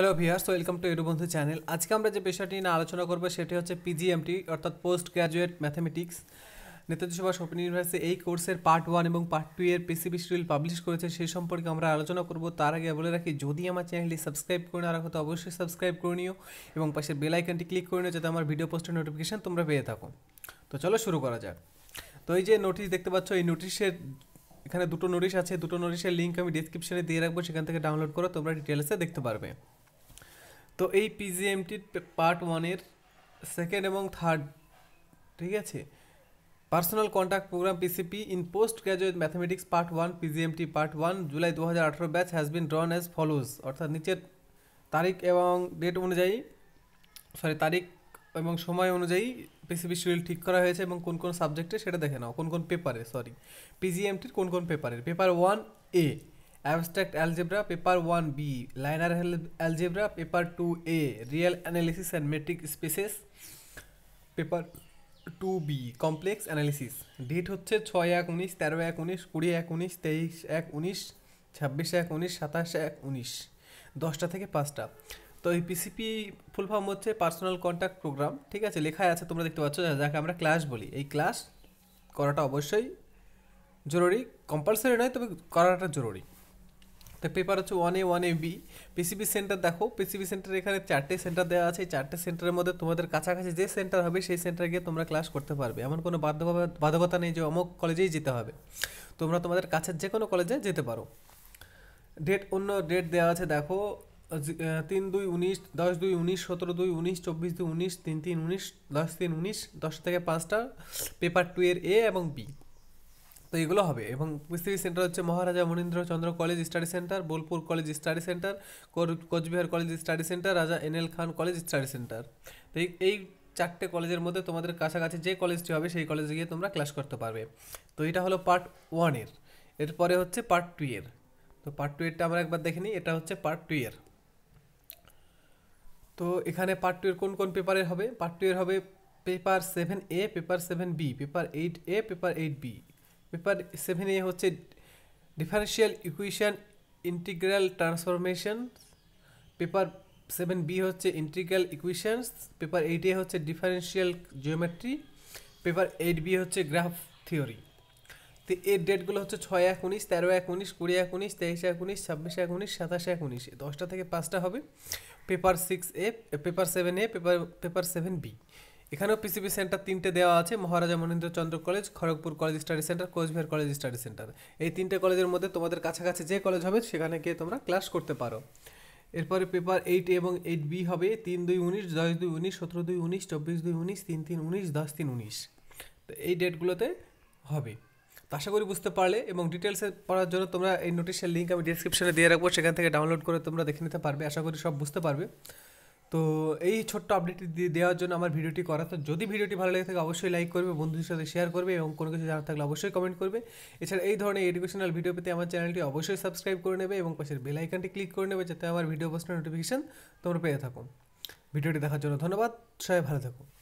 hello viewers welcome to ইউরু বন্ধু channel আজকে আমরা যে বিষয়টি নিয়ে আলোচনা করবো সেটি হচ্ছে পিজিএমটি অর্থাৎ post graduate mathematics Netaji Subhas open university এই কোর্সের পার্ট ওয়ান এবং পার্ট টু এর পিসিবি শিডিউল পাবলিশ করেছে সেই সম্পর্কে আমরা আলোচনা করব তার আগে বলে রাখি যদি আমার চ্যানেলটি সাবস্ক্রাইব করে না রাখো তো অবশ্যই সাবস্ক্রাইব করে নিও এবং পাশের বেল আইকনটি ক্লিক করে নিও যাতে আমার ভিডিও পোস্টের নোটিফিকেশান তোমরা পেয়ে থাকো তো চলো শুরু করা যাক তো এই যে নোটিশ দেখতে পাচ্ছ এই নোটিশের এখানে দুটো নোটিশ আছে দুটো নোটিশের লিঙ্ক আমি ডিসক্রিপশনে দিয়ে রাখবো সেখান থেকে ডাউনলোড করো তোমরা ডিটেলসে দেখতে পারবে তো এই পিজিএমটির পার্ট ওয়ানের সেকেন্ড এবং থার্ড ঠিক আছে personal contact programme PCP in post graduate mathematics part one PGMT part one July দু হাজার আঠেরো batch has been drawn as follows অর্থাৎ নিচের তারিখ এবং ডেট অনুযায়ী সরি তারিখ এবং সময় অনুযায়ী পিসিপি শিডিউল ঠিক করা হয়েছে এবং কোন কোন সাবজেক্টে সেটা দেখে নাও কোন কোন পেপারে সরি পিজিএমটির কোন কোন পেপারের paper one A abstract algebra paper one B linear algebra paper two A real analysis and metric spaces paper two B complex analysis date হচ্ছে ছয় এক উনিশ তেরো এক উনিশ কুড়ি এক উনিশ তেইশ এক উনিশ ছাব্বিশ এক উনিশ সাতাশ এক উনিশ দশটা থেকে পাঁচটা তো এই পিসিপি ফুল ফর্ম হচ্ছে পার্সোনাল কন্ট্যাক্ট প্রোগ্রাম ঠিক আছে লেখায় আছে তোমরা দেখতে পাচ্ছ যাকে আমরা ক্লাস বলি এই ক্লাস করাটা অবশ্যই জরুরি কম্পালসারি নয় তবে করাটা জরুরি তো পেপার হচ্ছে one A one A B PCB centre দেখো পিসিবি সেন্টার এখানে চারটে সেন্টার দেওয়া আছে চারটে সেন্টারের মধ্যে তোমাদের কাছাকাছি যে সেন্টার হবে সেই সেন্টারে গিয়ে তোমরা ক্লাস করতে পারবে এমন কোনো বাধ্য নেই যে অমুক কলেজেই যেতে হবে তোমরা তোমাদের কাছের যে কোনো কলেজে যেতে পারো ডেট অন্য ডেট দেওয়া আছে দেখো তিন দুই উনিশ দশ দুই উনিশ সতেরো দুই উনিশ চব্বিশ দুই উনিশ তিন তিন উনিশ দশ তিন উনিশ দশ থেকে পাঁচটা পেপার টু এর এ এবং বি তো এগুলো হবে এবং পৃথিবী সেন্টার হচ্ছে Maharaja Manindrachandra college study centre Bolpur college study centre Cooch Behar college study centre Raja N L Khan college study centre তো এই চারটে কলেজের মধ্যে তোমাদের কাছাকাছি যে কলেজটি হবে সেই কলেজে গিয়ে তোমরা ক্লাস করতে পারবে তো এটা হলো পার্ট ওয়ানের এরপরে হচ্ছে পার্ট টু এর তো পার্ট টু এরটা আমরা একবার দেখে নিই এটা হচ্ছে পার্ট টু এর তো এখানে পার্ট টু এর কোন কোন পেপারের হবে পার্ট টু এর হবে paper seven A paper seven B paper eight A paper eight B paper seven A হচ্ছে differential equation integral transformation paper seven B হচ্ছে integral equations paper eight A হচ্ছে differential geometry paper eight B হচ্ছে graph theory তো এর ডেটগুলো হচ্ছে ছয় এক উনিশ তেরো এক উনিশ কুড়ি এক উনিশ তেইশ এক উনিশ ছাব্বিশ এক উনিশ সাতাশ এক উনিশ দশটা থেকে পাঁচটা হবে paper six A paper seven A paper paper seven B এখানেও পিসিবি সেন্টার তিনটে দেওয়া আছে Maharaja Manindrachandra college Kharagpur college study centre Cooch Behar college study centre এই তিনটে কলেজের মধ্যে তোমাদের কাছাকাছি যে কলেজ হবে সেখানে গিয়ে তোমরা ক্লাস করতে পারো এরপরে পেপার এইট এবং এইট বি হবে তিন দুই উনিশ দশ দুই উনিশ সতেরো দুই উনিশ চব্বিশ দুই উনিশ তিন তিন উনিশ দশ তিন উনিশ তো এই ডেটগুলোতে হবে তো আশা করি বুঝতে পারলে এবং ডিটেলসে পড়ার জন্য তোমরা এই নোটিশের লিঙ্ক আমি ডিসক্রিপশনে দিয়ে রাখবো সেখান থেকে ডাউনলোড করে তোমরা দেখে নিতে পারবে আশা করি সব বুঝতে পারবে তো এই ছোট্ট আপডেটটি দেওয়ার জন্য আমার ভিডিওটি করা তো যদি ভিডিওটি ভালো লেগে থাকে অবশ্যই লাইক করবে বন্ধুদের সাথে শেয়ার করবে এবং কোনো কিছু জানার থাকলে অবশ্যই কমেন্ট করবে এছাড়া এই ধরনের এডুকেশনাল ভিডিও পেতে আমার চ্যানেলটি অবশ্যই সাবস্ক্রাইব করে নেবে এবং পাশের বেল আইকনটি ক্লিক করে নেবে যাতে আমার ভিডিও পোস্টের নোটিফিকেশান তোমরা পেয়ে থাকো ভিডিওটি দেখার জন্য ধন্যবাদ সবাই ভালো থাকুন